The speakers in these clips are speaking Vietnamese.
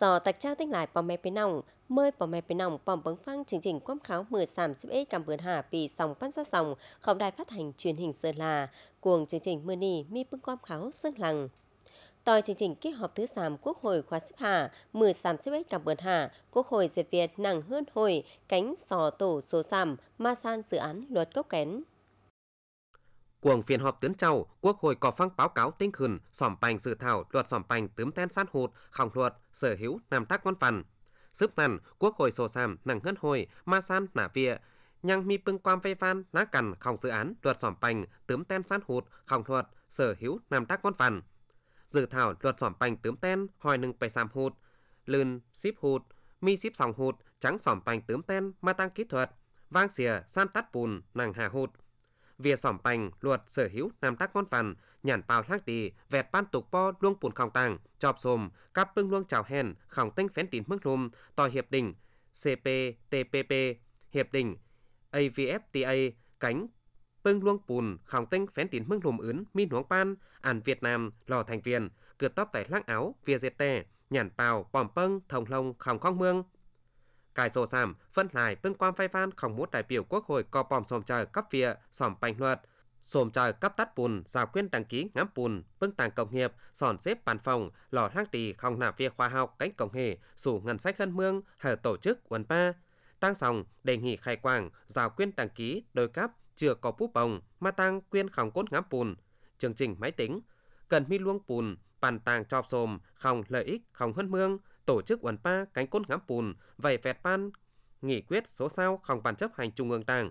do tạc trao tinh lại bò mẹ bên nòng, mơi bò mẹ bên nòng bòm bấn phăng chương trình quảng kháo mười sàm xếp ế cảm vườn hạ vì sòng phát ra sòng, khổng đài phát hành truyền hình Sơn là, cuồng chương trình mưa nì mi bưng quảng kháo sơn lằng. Tòi chương trình kết hợp thứ sàm Quốc hội khóa xếp hạ, mười sàm xếp ế cảm vườn hạ, Quốc hội dệt Việt nặng hơn hồi, cánh sò tổ số sàm, ma san dự án luật cốc kén. Cuồng phiên họp tuyến châu, Quốc hội có phăng báo cáo tinh khẩn xóm bành dự thảo luật xóm bành tướm tên sát hụt, khổng luật, sở hữu nằm tác quan phần. Sức tàn, Quốc hội sổ sàm nặng ngân hồi, ma san nả vịa, nhăng mi pưng quam vây phan lá cằn khổng dự án luật xóm bành tướm tên sát hụt, khổng luật, sở hữu nằm tác quan phần. Dự thảo luật xóm bành tướm tên hỏi nâng bày xàm hụt, lươn xíp hụt, mi xíp sòng hụt, trắng xóm bành tướm tên ma tăng kỹ thuật, vang xìa san tắt bùn nàng hà hụt. Vìa sỏm bành, luật sở hữu nam tác ngón vằn, nhàn bào thác đi, vẹt ban tục po luông bùn khòng tàng, chọp xồm, cáp bưng luông chào hèn, khòng tinh phén tín mức lùm, tòa hiệp định CPTPP, hiệp định AVFTA, cánh bưng luông bùn khòng tinh phén tín mức lùm ứn mi nuống pan, ản Việt Nam, lò thành viên, cửa tóc tại lác áo, vìa dệt tè, nhàn bào, bòm pâng, thòng lông, khòng khoang mương, cài sổ sảm phân hài, bưng quan phai phan không muốn đại biểu quốc hội có bòm xòm trời cấp phía, xòm bành luật. xòm trời cấp tắt bùn, giao quyên đăng ký ngắm bùn, bưng tàng công nghiệp, sòn xếp bàn phòng, lò hang trì không nạp via khoa học cánh cổng hề, sủ ngân sách hơn mương, hở tổ chức quần ba. Tăng xong, đề nghị khai quảng, giao quyên đăng ký, đôi cấp, chưa có búp bồng, mà tăng quyên không cốt ngắm bùn. Chương trình máy tính, cần mi luông bùn, bàn tàng chọp xồm, không lợi ích, không hân mương, tổ chức uẩn pa cánh côn ngắm pùn vẩy vẹt pan nghị quyết số sao không bàn chấp hành trung ương đảng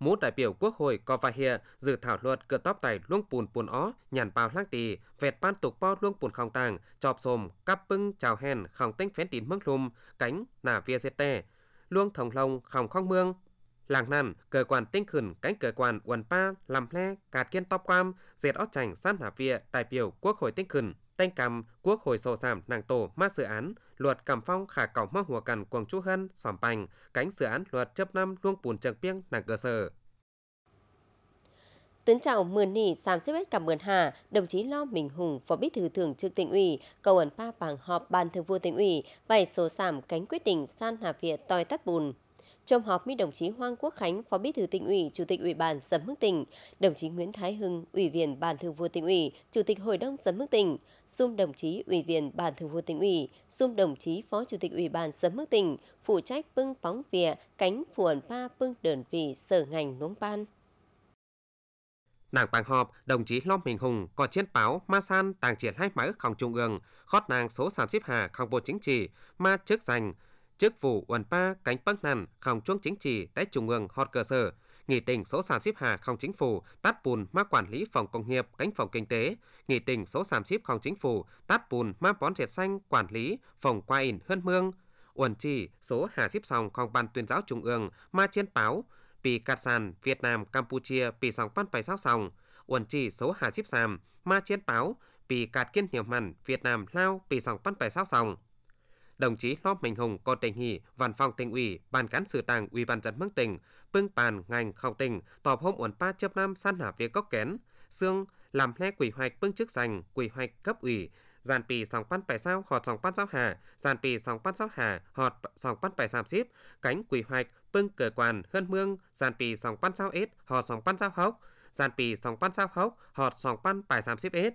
mũ đại biểu quốc hội có vài hiện dự thảo luật cơ tóc tài luông pùn pùn ó nhàn bao lăng tì vẹt pan tục po luông pùn không tàng chọp xồm cắp bưng chào hèn không tính phén tín mương lùm cánh nà via tè luông thòng lông không khong mương làng nàn cơ quan tinh khẩn cánh cơ quan uẩn pa làm le cạt kiên top quam dệt ót chảnh sát hạ via đại biểu quốc hội tinh khẩn Tanh cầm quốc hồi sổ giảm nàng tổ ma dự án, luật cầm phong khả cổng mắc hùa cần quần chú hân, xòm bành, cánh dự án luật chấp năm luông bùn trần piêng nàng cơ sở. Tấn chào mượn nỉ xám xếp hết cả ơn hà, đồng chí Lo Minh Hùng, Phó Bí thư Thường trực tỉnh ủy, cầu ẩn pa bảng họp ban thường vụ tỉnh ủy, vài số sảm cánh quyết định san hạ viện toi tắt bùn. Trong họp với đồng chí Hoàng Quốc Khánh, Phó Bí thư tỉnh ủy, Chủ tịch Ủy ban sầm mức tỉnh, đồng chí Nguyễn Thái Hưng, Ủy viên Ban Thường vụ tỉnh ủy, Chủ tịch Hội đồng sầm mức tỉnh, xung đồng chí Ủy viên Ban Thường vụ tỉnh ủy, xung đồng chí Phó Chủ tịch Ủy ban sầm mức tỉnh, phụ trách bưng phóng vỉa cánh phuồn pa bưng đơn vị sở ngành nông ban. Nàng bàn họp, đồng chí Lom Minh Hùng có chiến báo ma san tàng triển hai mái không trung ương, khót nàng số sàm xếp hà không bộ chính trị, ma chức giành, chức vụ uẩn pa cánh bắc nàn không chuông chính trị tại trung ương họp cơ sở nghị định số sàm xếp hà không chính phủ tát bùn ma quản lý phòng công nghiệp cánh phòng kinh tế nghị định số sàm xếp không chính phủ tát bùn ma bón dệt xanh quản lý phòng qua in hơn mương uẩn chỉ số hà xếp xong không ban tuyên giáo trung ương ma chiến báo pì cát sàn việt nam campuchia pì sòng pan bài sao xong, uẩn chỉ số hà xếp sàm ma chiến báo pì cát kiên hiểu mặn việt nam lao pì sòng pan bài sao xong đồng chí Ló Mạnh Hùng có đề nghị văn phòng tỉnh ủy, ban cán sự đảng ủy ban dân mức tỉnh, bưng bàn ngành khảo tỉnh, tọp hôm uẩn ba chấp năm san hạ việc góc kén, xương làm lẽ quy hoạch bưng chức danh, quy hoạch cấp ủy, giàn pì sòng pan bài sao họt sòng pan giáo hà, giàn pì sòng pan giáo hà họt sòng pan bài sàm xíp, cánh quy hoạch bưng cờ quản hơn mương, giàn pì sòng pan giáo ít họt sòng pan giáo hốc, giàn pì sòng pan giáo hốc họt sòng pan bài sàm xíp ít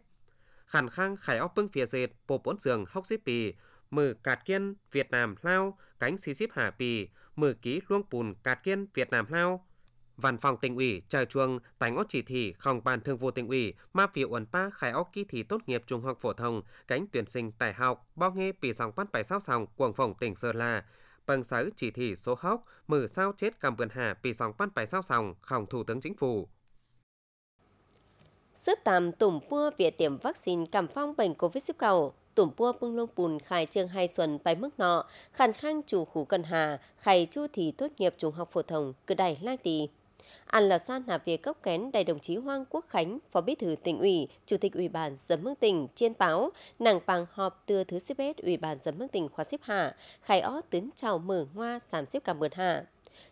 khẳng khang khải óc bưng phía dệt bộ bốn giường hốc xếp pì cạt kiên việt nam มือกัดเกี้ยนเวียดนามเล่า cánh xí xíp Hà Pì ký luông cạt kiên việt nam lao văn phòng tỉnh ủy chờ chuông tánh ốt chỉ thị không bàn thương vụ tỉnh ủy ma phía uẩn pa khai ốc kỳ thi tốt nghiệp trung học phổ thông cánh tuyển sinh tài học bao nghe bị dòng bắt bài sao sòng cuồng phòng tỉnh Sơn La bằng sáu chỉ thị số hóc mử sao chết cầm vườn hà bị dòng bắt bài sao sòng không thủ tướng chính phủ Sức tạm tủng pua về tiệm vaccine cảm phong bệnh COVID-19 tùm bua bưng lông bùn khai trương hai xuân bài mức nọ, khàn khang chủ khu cần hà, khai chu thì tốt nghiệp trung học phổ thông, cứ đài lang đi. Ăn là san nạp việc cấp kén đại đồng chí Hoàng Quốc Khánh, Phó Bí thư tỉnh ủy, Chủ tịch Ủy ban dân mức tỉnh trên báo, nàng bằng họp từ thứ xếp hết Ủy ban dân mức tỉnh khóa xếp hạ, khai ó tín chào mở ngoa sám xếp cảm ơn hạ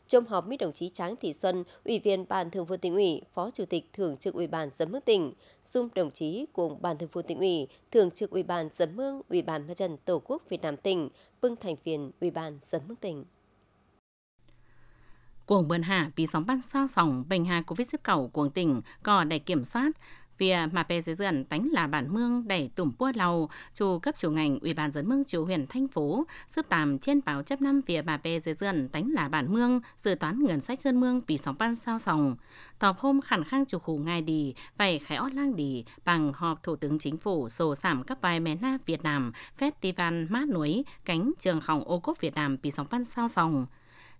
trong họp với đồng chí Tráng Thị Xuân, Ủy viên Ban Thường vụ tỉnh ủy, Phó Chủ tịch Thường trực Ủy ban Giám mức tỉnh, xung đồng chí cùng Ban Thường vụ tỉnh ủy, Thường trực Ủy ban Giám mương, Ủy ban Mặt trận Tổ quốc Việt Nam tỉnh, vương thành viên Ủy ban Giám mức tỉnh. Cuồng bơn hạ vì sóng ban sao sóng bệnh hạ covid xếp cầu cuồng tỉnh có đẩy kiểm soát Việc à, mà bè dưới dần tánh là bản mương đẩy tủm bua lầu, chủ cấp chủ ngành Ủy ban dân mương chủ huyện thanh phú xếp tạm trên báo chấp năm việc mà bè dưới dần tánh là bản mương, dự toán ngân sách hơn mương bị sóng ban sao sòng. Tọp hôm khẳng khang chủ khu ngài đi, vậy khái ót lang đi, bằng họp Thủ tướng Chính phủ sổ giảm các vai mè na Việt Nam, Festival mát núi, cánh trường khổng ô cốp Việt Nam bị sóng ban sao sòng.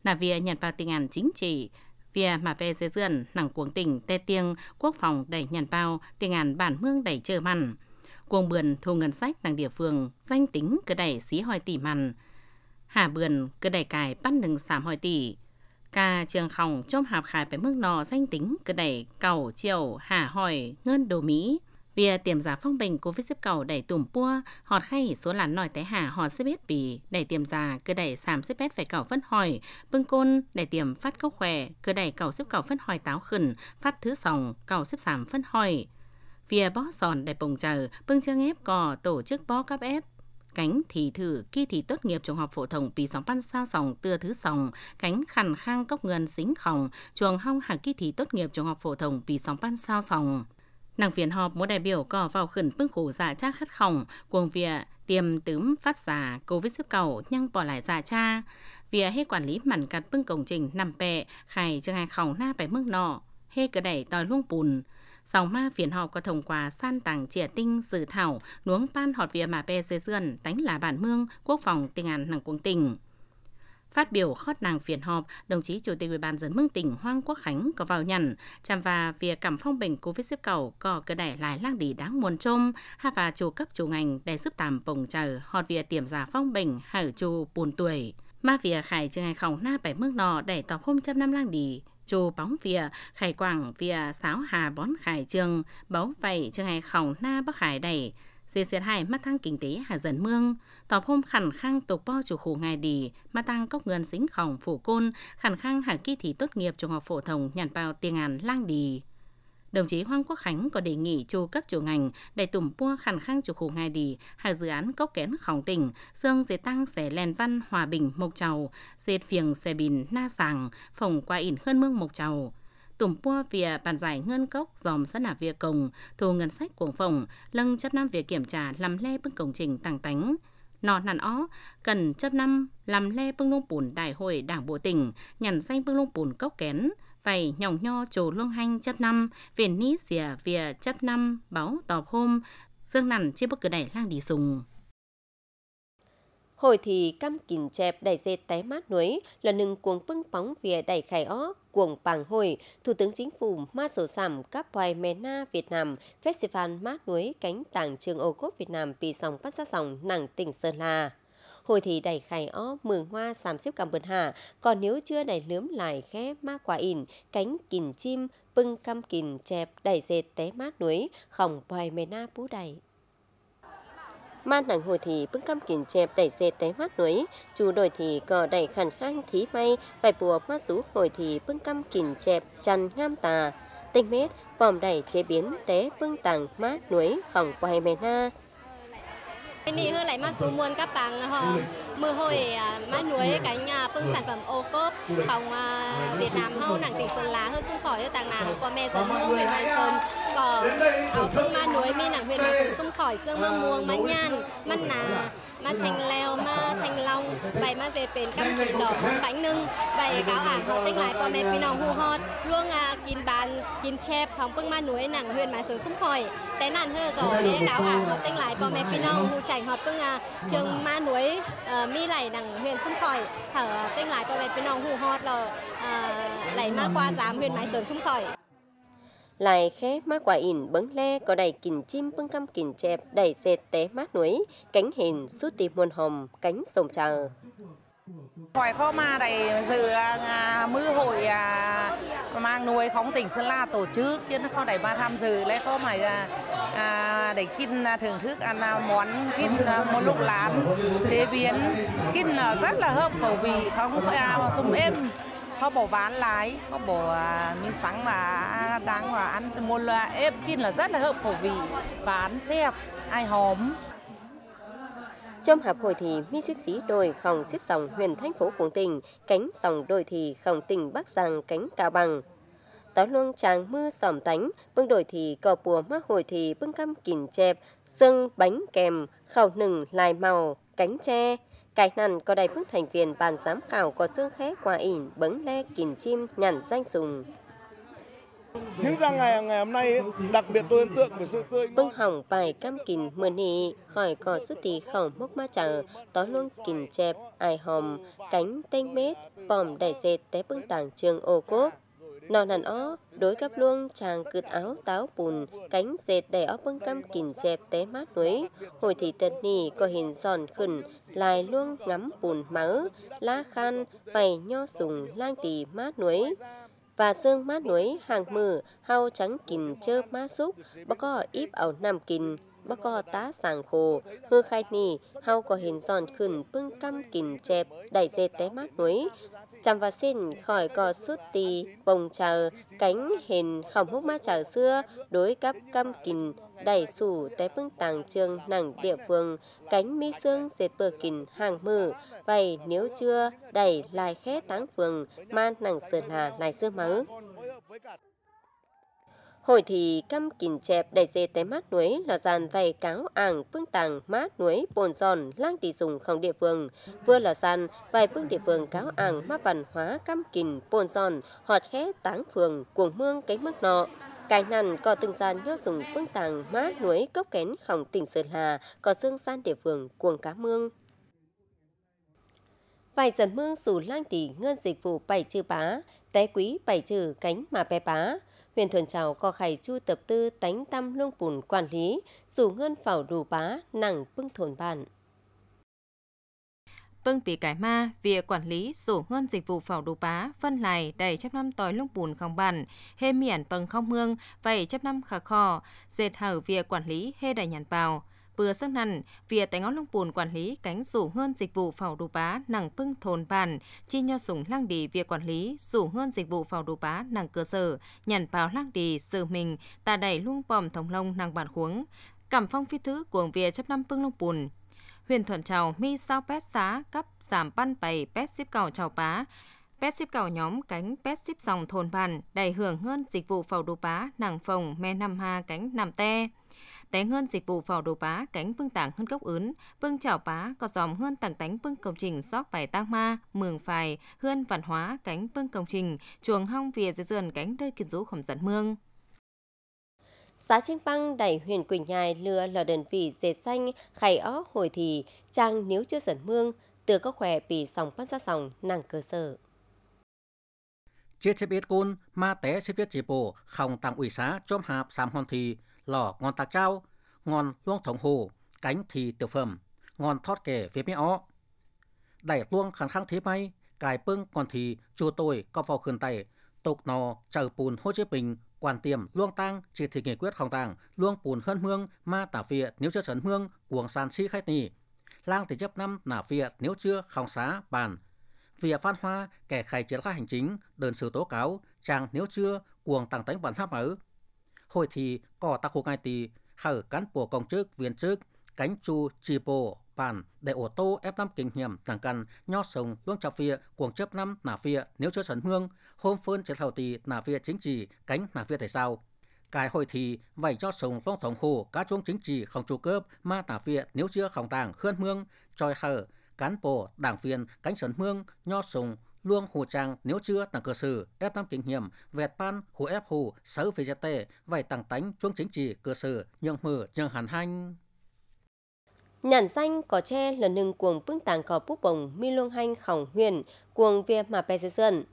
Là vì nhận vào tình ảnh chính trị, Vìa mà về dưới dườn, nặng cuồng tỉnh, tê tiêng, quốc phòng đẩy nhàn bao, tiền ngàn bản mương đẩy chờ mặn. Cuồng bườn thu ngân sách nặng địa phương, danh tính cứ đẩy xí hỏi tỷ mặn. Hà bườn cứ đẩy cài bắt nừng xám hỏi tỷ. ca trường khòng chôm hạp khai phải mức nọ danh tính cứ đẩy cầu chiều hà hỏi ngân đồ Mỹ. Vì tiềm giả phong bình của viết xếp cầu đẩy tùm pua, họt khay số lán nòi té hà họt xếp hết bì, đẩy tiềm giả cứ đẩy sàm xếp bét phải cầu phân hỏi, bưng côn đẩy tiềm phát cốc khỏe, cứ đẩy cầu xếp cầu phân hỏi táo khẩn, phát thứ sòng, cầu xếp sàm phân hỏi. Vì bó sòn đẩy bồng chờ, bưng chương ép cò tổ chức bó cắp ép, cánh thì thử khi thì tốt nghiệp trường học phổ thông vì sóng pan sao sòng tưa thứ sòng cánh khăn khang cốc ngân xính khòng chuồng hong hà khi thì tốt nghiệp trường học phổ thông vì sóng pan sao sòng Nàng phiền họp một đại biểu có vào khẩn bức khổ dạ cha khát khỏng, cuồng vịa tiêm tướm phát giả covid xếp cầu nhưng bỏ lại dạ cha. Vịa hết quản lý mặn cắt bưng công trình nằm pẹ, khai chương hai khỏng na phải mức nọ, hê cửa đẩy tòi luông bùn. sau ma phiền họp có thông qua san tàng chỉa tinh dự thảo, nuống pan họt vịa mà pe dê dươn, tánh là bản mương, quốc phòng tình an nàng cuồng tình Phát biểu khót nàng phiền họp, đồng chí Chủ tịch Ủy ban dân mương tỉnh Hoang Quốc Khánh có vào nhận, chằm và việc cảm phong bệnh Covid xếp cầu có cơ đẩy lại lang đi đáng muôn trôm, ha và chủ cấp chủ ngành để giúp tạm bồng chờ, họt việc tiềm giả phong bệnh hải chu buồn tuổi. Mà việc khải trường ngày khổng na bảy mức nọ để tọc hôm trăm năm lang đi, chủ bóng vỉa khải quảng vỉa sáo hà bón khải trường báu vậy trường ngày khổng na bắc khải đẩy dê xét hại mắt thang kinh tế hà dần mương tọp hôm khẳng khang tộc po chủ khu ngài đi mà tăng cốc ngân xính khổng phủ côn khẳng khang hà kỳ thi tốt nghiệp trung học phổ thông nhàn bao tiền ngàn lang đi đồng chí Hoàng Quốc Khánh có đề nghị chu cấp chủ ngành đại tùm pua khẳng khang chủ khu ngài đi hạ dự án cốc kén khổng tỉnh xương dệt tăng xẻ lèn văn hòa bình mộc trầu dệt phiền xe bình na sàng phòng qua ỉn hơn mương mộc trầu tùm pua vỉa bàn giải ngân cốc dòm sát nả vỉa cồng, thu ngân sách cuồng phòng, lâng chấp năm vỉa kiểm tra làm le bưng cổng trình tăng tánh. Nọ nản ó, cần chấp năm làm le bưng lông bùn đại hội đảng bộ tỉnh, nhằn xanh bưng lông bùn cốc kén, vầy nhỏng nho trồ luông hanh chấp năm, viền ní xìa vỉa chấp năm, báo tọp hôm, dương nằn chia bất cứ đẩy lang đi sùng. Hồi thì cam kín chẹp đẩy dệt té mát núi lần nừng cuồng bưng phóng vỉa đẩy khải ó cuồng bảng hội, Thủ tướng Chính phủ ma sổ sảm các bài mè na Việt Nam, Festival mát núi cánh tảng trường ô cốp Việt Nam pì sóng phát ra sòng nàng tỉnh Sơn La. Hồi thì đầy khải ó mường hoa sàm xếp cầm bần hạ, còn nếu chưa đầy lướm lại khé ma quả ỉn, cánh kìn chim, bưng cam kìn chẹp đầy dệt té mát núi, khổng bài mè na bú đầy mà nắng hồi thì bưng cam kín chẹp đẩy dệt té mát núi chú đổi thì cò đẩy khẳng khang thí may phải bùa mát rú hồi thì bưng cam kín chẹp chăn ngam tà tinh mết bòm đẩy chế biến té bưng tàng mát núi khổng quay mè na Bên này hơi lại mà số muôn các bạn ờ, họ mưa hồi mát à, núi cái nhà bưng sản phẩm ô cốp phòng à, Việt Nam hâu nàng tỉnh Sơn Lá hơn xung khỏi hơn tàng nàng qua mẹ sớm mũ về mai sơn cỏ ở thôn ma núi mi nặng huyện mà sung khỏi sương à, ma muông ma nhan à. ma nà ma chanh leo ma thanh long bảy ma dệt bền căm chỉ đỏ ma bánh nưng bảy cáo ả họ tách lại qua mẹ phi nòng hu hót luôn à kín bàn kín chép phòng bưng ma núi ờ, nặng huyện mà sướng sung khỏi té nạn hơ cỏ để cáo ả họ tách lại qua mẹ phi nòng hu chảy họ bưng à trường ma núi mi lại nặng huyện sung khỏi thở tách lại qua mẹ phi nòng hu hót là lại ma qua giám huyện mái sướng sung khỏi lại khé má quả ỉn bấn le có đầy kình chim bưng cam kình chẹp đầy dệt té mát núi, cánh hình suốt tìm muôn hồng, cánh sồm chờ. Hỏi phó ma đầy dự à, à hội à, mang nuôi khóng tỉnh Sơn La tổ chức chứ nó có đầy ba tham dự lấy có mày à, để kin thưởng thức ăn món kin một lúc lán chế biến kin rất là hợp khẩu vị không à, sum êm họ bỏ bán lái họ bỏ à, mi sáng và đang và ăn một là ép kín là rất là hợp khẩu vị bán xẹp ai hóm trong hạp hội thì mi xếp xí đồi khổng xếp dòng huyện thành phố Cuồng Tỉnh, cánh dòng đồi thì khổng tỉnh Bắc Giang cánh Cao Bằng. Tó luông tràng mưa sòm tánh, bưng đồi thì cò bùa mắc hồi thì bưng căm kìn chẹp, sưng bánh kèm, khẩu nừng lai màu, cánh tre. Cái năn có đầy bức thành viên ban giám khảo có xương khé quả ỉn bấn le kìn chim nhằn danh sùng. Những ra ngày ngày hôm nay đặc biệt tôi ấn tượng với sự tươi ngon. hỏng bài cam kìn mươn nị, khỏi cỏ sức tì khẩu mốc ma chờ, tó luôn kìn chẹp, ai hòm, cánh tên mết, bòm đầy dệt té bưng tàng trường ô cốt nó nàn ó, đối cấp luông chàng cướt áo táo bùn, cánh dệt đầy ó bưng cam kìn chẹp té mát núi. Hồi thì tật nỉ có hình giòn khẩn, lại luông ngắm bùn mỡ, lá khan, vầy nho sùng lang tì mát núi và xương mát núi hàng mử hao trắng kìn chơ má xúc bó có íp ảo nam kìn บ่ก่อตาสร้างโคคือใครนี่เฮาก็เห็นซ่อนขึ้นปึ้งกํากินเจ็บได้เจ็ดแต่มากหนุยจําว่าสิ้นข่อยก็สุดตีบ่งเจอ cánh hình khổng húc ma chảo xưa đối cấp căm kình đẩy sủ té phương tàng trường nặng địa phương cánh mi xương dệt bờ kình hàng mử vậy nếu chưa đẩy lại khé táng phường man nặng sơn hà lại xưa máu Hồi thì căm kìn chẹp đầy dê té mát núi là dàn vầy cáo ảng phương tàng mát núi bồn giòn lang đi dùng không địa phương. Vừa là dàn vài phương địa phương cáo ảng mát văn hóa căm kìn bồn giòn họt khé táng phường cuồng mương cái mức nọ. Cái nằn có từng gian nhó dùng phương tàng mát núi cốc kén khổng tỉnh Sơn Hà có xương san địa phương cuồng cá mương vài dần mương dù lang tỷ ngân dịch vụ bảy chữ bá, té quý bảy chữ cánh mà bé bá huyện thuần trào có khải chu tập tư tánh tâm luông bùn quản lý, dù ngân phảo đủ bá, nặng bưng thôn bản. Vâng bị cải ma, việc quản lý rủ ngân dịch vụ phảo đồ bá, phân lại đầy chấp năm tối lung bùn không bản, hê miễn bằng không mương, vậy chấp năm khả kho dệt hở việc quản lý hê đầy nhàn bào vừa xác năn việc tại ngõ long bùn quản lý cánh rủ hơn dịch vụ phào đồ bá nặng pưng thôn bàn chi nho sủng lang đi việc quản lý rủ hơn dịch vụ phào đồ bá nặng cơ sở nhàn vào lang đi sự mình ta đẩy luông bòm thống long nặng bản huống cảm phong phi thứ của việc chấp năm pưng long bùn huyền thuận trào mi sao pét xá cấp giảm ban bày pét xếp cầu trào bá pet ship cầu nhóm cánh pet ship dòng thôn bàn đầy hưởng hơn dịch vụ phẩu đồ bá nàng phòng me năm ha cánh nằm te té hơn dịch vụ vào đồ bá cánh vương tảng hơn gốc ứn vương chảo bá có dòm hơn tảng tánh vương công trình sóp bài tang ma, mường phài, hơn văn hóa cánh vương công trình, chuồng hong vỉa dưới dườn cánh đơi kiến rũ khổng dẫn mương. Giá trên băng đẩy huyền quỳnh nhai lừa lờ đơn vị dệt xanh, khải ó hồi thì, trang nếu chưa dẫn mương, từ có khỏe bị sòng phát ra sòng nàng cơ sở chết sẽ ít côn ma té sẽ viết chỉ bộ không tặng ủy xá chôm hạp sám hoàn thì lò ngon tà trao, ngon luông thống hồ, cánh thì tiểu phẩm, ngon thoát kẻ phía mỹ ó. Đẩy luông khẳng khăng thế may, cài bưng còn thì chua tôi có vào khườn tay, tục nò chờ bùn Hồ Chí bình quan tiềm luông tang chỉ thị nghị quyết không tang luông bùn hơn hương ma tả phịa nếu chưa sấn hương cuồng sàn si khách nì lang thì chấp năm nả phịa nếu chưa không xá bàn vỉa phan hoa kẻ khai chiến khai hành chính đơn sự tố cáo chàng nếu chưa cuồng tăng tánh bản tháp ở hội thị có tác khu ngai tì hở cán bộ công chức viên chức cánh chu chi bộ bàn để ô tô ép năm kinh nghiệm tàng cần nho sông luôn trà phía cuồng chấp năm nà phía nếu chưa sấn hương hôm phương chế thảo tì nà phía chính trị cánh nà phía tại sao cái hội thị vậy cho sông luông thống khổ cá chuông chính trị không chủ cướp mà tà phía nếu chưa không tàng khơn hương tròi hở cán bộ đảng viên cánh sấn hương nho sông luông hồ trang nếu chưa tăng cơ sở ép năm kinh nghiệm vẹt pan hồ ép hồ sở phê gia tê vài tăng tánh chuông chính trị cơ sở nhượng mở nhượng hàn hành Nản danh có che là nâng cuồng bưng tàng có búp bồng mi luông hành khỏng huyền cuồng việc mà bè dân.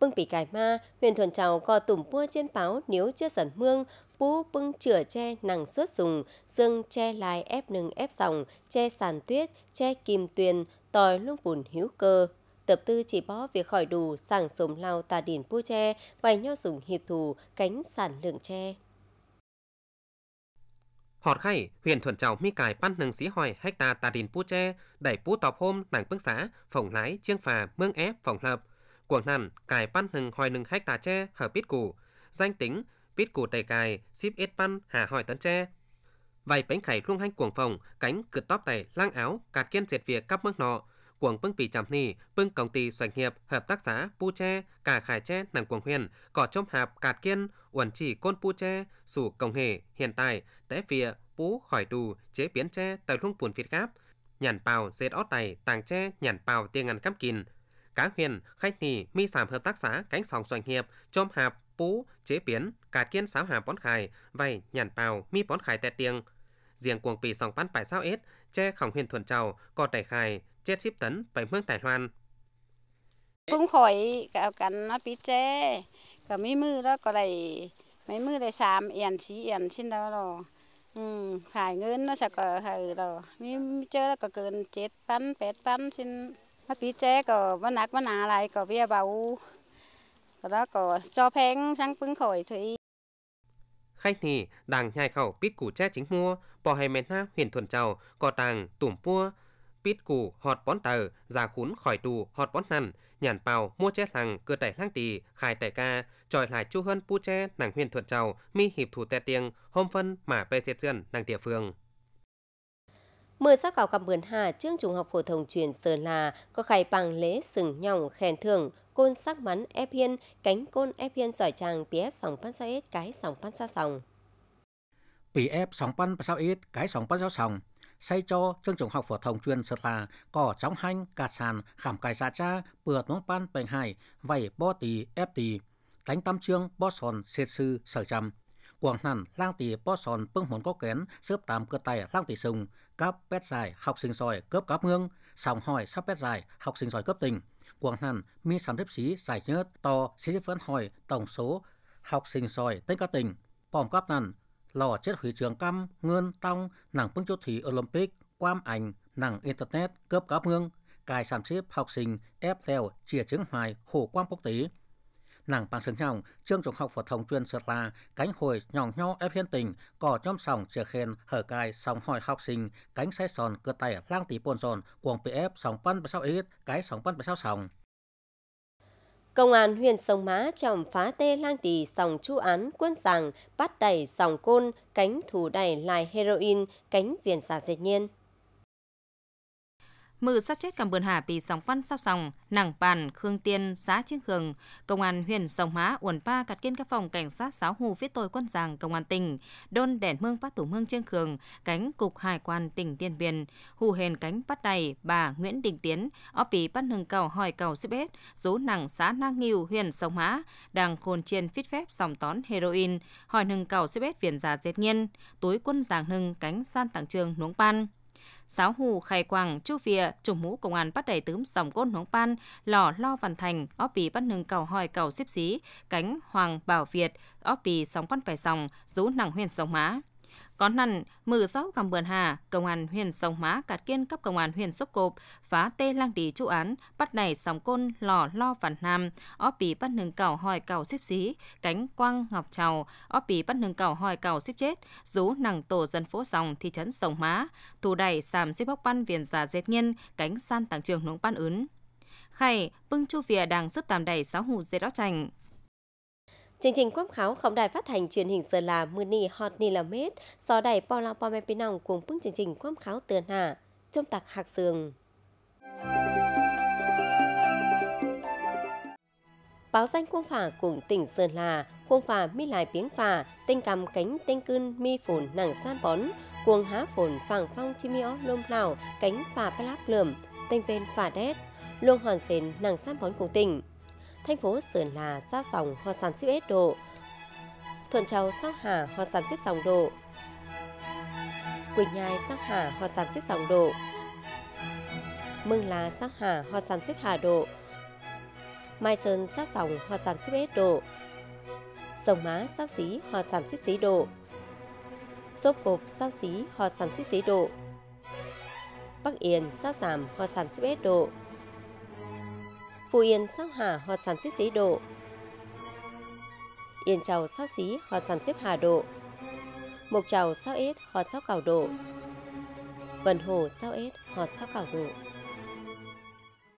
Bưng bị cải ma, huyền thuần trào có tùm bua trên báo nếu chưa dần mương, bú bưng chữa che năng suốt dùng, dương che lai ép nâng ép dòng, che sàn tuyết, che kim tuyền, tòi luông bùn hữu cơ, tập tư chỉ bó việc khỏi đủ sảng sồm lao tà đỉn pu tre vài nho dùng hiệp thù cánh sản lượng tre Họt khay, huyện thuần chào mi cài pan nâng xí hỏi hecta tà đìn pu tre, đẩy pu tọp hôm nàng bưng xã, phòng lái, chiêng phà, mương ép, phòng hợp. Quảng nàn, cài pan nâng hỏi nâng hecta tre, hở bít củ. Danh tính, bít củ tẩy cài, ship ít pan, hà hỏi tấn tre. Vài bánh khải luông hanh cuồng phòng, cánh cượt tóc tẩy, lang áo, cạt kiên diệt việc các mức nọ, quảng vương vị chạm nì, vương công ty doanh nghiệp, hợp tác xã, pu tre, cả khải tre, nằm quảng huyền, cỏ trôm hạp, cạt kiên, uẩn chỉ côn pu tre, sủ công hề hiện tại, té vịa, pú, khỏi đù, chế biến tre, tại lung buồn việt gáp, nhàn bào, dệt ót này, tàng tre, nhàn bào, tiền ngăn cắm kín. Cá huyền, khách nì, mi sảm hợp tác xã, cánh sòng doanh nghiệp, trôm hạp, pú, chế biến, cạt kiên sáo hạp bón khải, vầy, nhàn bào, mi bón khải tẹt tiền riêng cuồng pì sòng bắn phải sao ết, che khổng huyền thuần trầu, có tài khai, chết ship tấn, phải mương tài Loan. Cũng khỏi cả cắn nó bị che, cả mấy mư đó có lại mấy mư đầy xàm, yên chí, yên xin đó rồi. Ừ, phải ngân nó sẽ có hờ rồi, mấy chơi có cơn chết bắn, bét bắn xin nó bị che, có vấn nạc vấn nà lại, có bia bầu. Đó có cho phén sang bưng khỏi thủy khách thì đàng nhai khẩu pít củ che chính mua, bò hay mệt ha huyền thuần chào cò tàng, tủm pua, pít củ họt bón tờ, già khún khỏi tù họt bón nằn, nhàn bào mua tre lằng cơ tẩy lăng tì, khai tẩy ca, tròi lại chu hơn pu che nàng huyền thuần chào mi hiệp thủ tè tiêng, hôm phân mà pê xe chân nàng địa phương mười sắc khảo cặp hà trường trung học phổ thông truyền Sơn là có khai bằng lễ sừng nhỏng khen thưởng côn sắc mắn ép hiên cánh côn ép hiên giỏi chàng ép sóng pan sao ít cái sóng pan sa sòng PF sòng pan sao ít cái sóng pan sao sòng say cho trường trung học phổ thông chuyên sơn là có chóng hanh cả sàn khảm cài xa cha bừa nón pan bệnh hải vảy bo tì ép tì đánh tam trương bo sòn xê sư sở trăm quảng hẳn lang tỷ Po sòn bưng hồn có kén xếp tạm cơ tài lang tỷ sùng cáp bét dài học sinh giỏi cướp cáp ngương sòng hỏi sắp bét dài học sinh giỏi cướp tình quảng hẳn mi sắm xếp xí giải nhớt to xí xếp phấn hỏi tổng số học sinh giỏi tên các tình Pom cáp nằn lò chết hủy trường cam ngươn tông nàng bưng chốt thủy olympic quam ảnh nàng internet cướp cáp ngương cài sản xếp học sinh ép theo chia chứng hoài hồ quang quốc tế nàng bằng sừng nhòng trường trung học phổ thông chuyên sượt la cánh hồi nhòng nho ép hiên tình cỏ chom sòng chè khen hở cai sòng hỏi học sinh cánh sai sòn cơ tay lang tí bồn giòn cuồng pf sòng pan bà sao ít cái sòng pan bà sao sòng Công an huyện Sông Mã trọng phá tê lang tì sòng chú án quân sàng, bắt đẩy sòng côn, cánh thủ đẩy lại heroin, cánh viền giả dệt nhiên mư sát chết cầm bươn hà bị sóng văn sao sòng, nặng bàn, khương tiên, xã chiếng khường, công an huyện Sông Má, uẩn pa cắt kiên các phòng cảnh sát sáu hù viết tội quân giàng công an tỉnh, đôn đèn mương phát thủ mương chiêng khường, cánh cục hải quan tỉnh Điện Biên, hù hền cánh bắt đầy bà Nguyễn Đình Tiến, ở bị bắt hừng cầu hỏi cầu xếp hết, rú nặng xã Nang Nghiêu, huyện Sông Má, đang khôn trên phít phép sòng tón heroin, hỏi hừng cầu xếp hết viền giả dệt nhiên, túi quân giàng hừng cánh san tặng trường nuống pan sáu hù khai quang chu vịa chủng mũ công an bắt đầy tướm dòng côn hống pan lò lo văn thành óp bì bắt nâng cầu hỏi cầu xếp xí cánh hoàng bảo việt óp bì sóng quan phải sòng rú nặng huyền sông má có năn, mở sáu cầm bườn hà, công an huyện Sông Mã cạt kiên cấp công an huyện Sốc Cộp, phá tê lang tí chú án, bắt này sóng côn lò lo phản nam, óp bì bắt nừng cảo hỏi cảo xếp xí, cánh quang ngọc trầu, óp bì bắt nừng cảo hỏi cảo xếp chết, rú nằng tổ dân phố sòng thị trấn Sông Mã, thủ đẩy sàm xếp bóc ban viền giả dệt nhiên, cánh san tàng trường nông ban ứng. Khay, bưng chu vỉa đang giúp tạm đẩy sáu hù dệt đó chành. Chương trình quốc kháo khóng đài phát hành truyền hình Sơn La mưa ni hot ni là mết, gió đẩy bao la bao mẹ bên cùng bức chương trình quốc kháo tường hạ, trong tạc hạc sườn. Báo danh quân phả của tỉnh Sơn La, quân phả mi lại tiếng phả, tinh cầm cánh tinh cưng mi phồn nặng san bón, cuồng há phồn phẳng phong chi mi ó lôm lào, cánh phả pa láp lượm, tên ven phả đét, luông hoàn sền nặng san bón của tỉnh thành phố Sơn La xa dòng hoa sàn xếp ết độ, Thuận Châu sao hà hoa sàn xếp dòng độ, Quỳnh Nhai sao hà hoa sàn xếp dòng độ, Mương Lá sao hà hoa sàn xếp hà độ, Mai Sơn sát dòng hoa sàn xếp ết độ, Sông Má sao xí hoa sàn xếp xí độ, Sốp Cộp sao xí hoa sàn xếp xí độ, Bắc Yên sát giảm hoa sàn xếp ết độ, Phú Yên sao Hà hoặc sám xếp dĩ độ. Yên Châu sao xí hoặc sám xếp Hà độ. Mộc Châu sao ết hoặc sao cào độ. Vân Hồ sao ết hoặc sao cào độ.